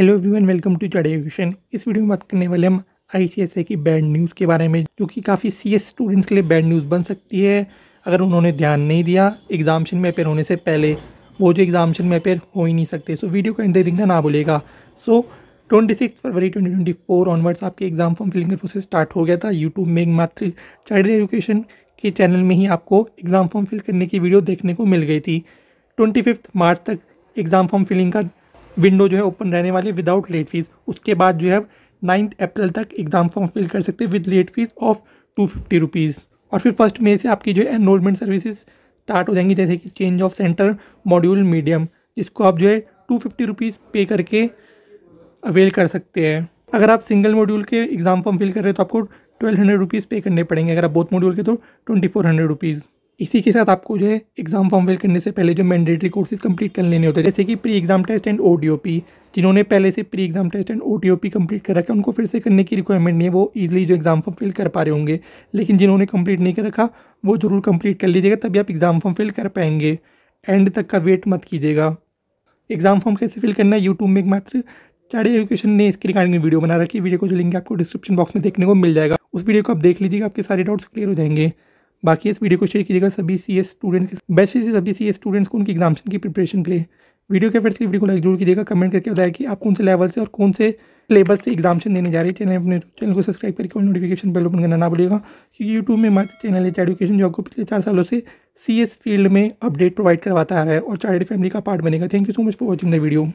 hello everyone welcome to चढ़ education इस video में बात करने वाले हम आई की बैड न्यूज़ के बारे में जो कि काफ़ी सी स्टूडेंट्स के लिए बैड न्यूज़ बन सकती है अगर उन्होंने ध्यान नहीं दिया एग्जामेशन में अपेयर होने से पहले वो जो एग्जामेशन में अपेयर हो ही नहीं सकते सो so, वीडियो को इंतजार देखना ना भूलेगा सो ट्वेंटी सिक्स फरवरी ट्वेंटी ट्वेंटी फोर ऑनवर्ड्स आपके एग्जाम फॉर्म फिलिंग का प्रोसेस स्टार्ट हो गया था यूट्यूब में मात्र चाइल्ड एजुकेशन के चैनल में ही आपको एग्ज़ाम फॉर्म फिल करने की वीडियो देखने को मिल गई थी ट्वेंटी मार्च तक एग्ज़ाम फॉर्म फिलिंग का विंडो जो है ओपन रहने वाली विदाउट लेट फीस उसके बाद जो है नाइन्थ अप्रैल तक एग्ज़ाम फॉर्म फिल कर सकते हैं with late fee of two fifty rupees और फिर फर्स्ट मे से आपकी जो है एनरोलमेंट सर्विसेज स्टार्ट हो जाएंगी जैसे कि change of centre module medium जिसको आप जो है टू फिफ्टी रुपीज़ पे करके अवेल कर सकते हैं अगर आप सिंगल मॉड्यूल के एग्ज़ाम फॉर्म फिल कर रहे हो तो आपको ट्वेल्व हंड्रेड रुपीज़ पे करने पड़ेंगे अगर आप बोथ मॉड्यूल के तो ट्वेंटी फोर हंड्रेड रुपीज़ इसी के साथ आपको जो है एग्जाम फॉर्म फिल करने से पहले जो मैंडेटरी कोर्सेज कंप्लीट कर लेने होते हैं जैसे कि pre exam test and O जिन्होंने पहले से pre exam test and O complete कर रखा है उनको फिर से करने की रिक्वायरमेंट नहीं है वो ईजिली जो एग्जाम फॉर्म फिल कर पा रहे होंगे लेकिन जिन्होंने कंप्लीट नहीं कर रखा वो जरूर कंप्लीट कर लीजिएगा तभी आप एग्जाम फॉर्म फिल कर पाएंगे एंड तक का वेट मत कीजिएगा एग्जाम फॉर्म कैसे फिल करना है यूट्यूब में एक मात्र चाड़ी एजुकेशन ने इसके रिगार्डिंग वीडियो बना रखी है वीडियो को जो लिंक आपको डिस्क्रिप्शन बॉक्स में देखने को मिल जाएगा उस वीडियो को आप देख लीजिएगा आपके सारे डाउट्स क्लियर हो जाएंगे बाकी इस वीडियो को शेयर कीजिएगा सभी सी एस स्टूडेंट्स बेस्ट से सभी सी एस स्टूडेंट्स को उनकी एग्जामेशन की प्रिपरेशन के लिए वीडियो के फिर से वीडियो को लाइक जरूर कीजिएगा कमेंट करके बताया कि आप कौन से लेवल से और कौन से सिलेबस से एग्जामेशन देने जा रहे हैं चैनल अपने तो चैनल को सब्सक्राइब करके और नोटिफिकेशन बेल ओपन करना ना भूलिएगा क्योंकि यूट्यूब में हमारे चैनल है एजुकेशन जो आपको पिछले चार सालों से सी एस फील्ड में अपडेट प्रोवाइड करवाता आ रहा है और चाइल्ड फैमिली का पार्ट बनेगा thank you so much for watching the video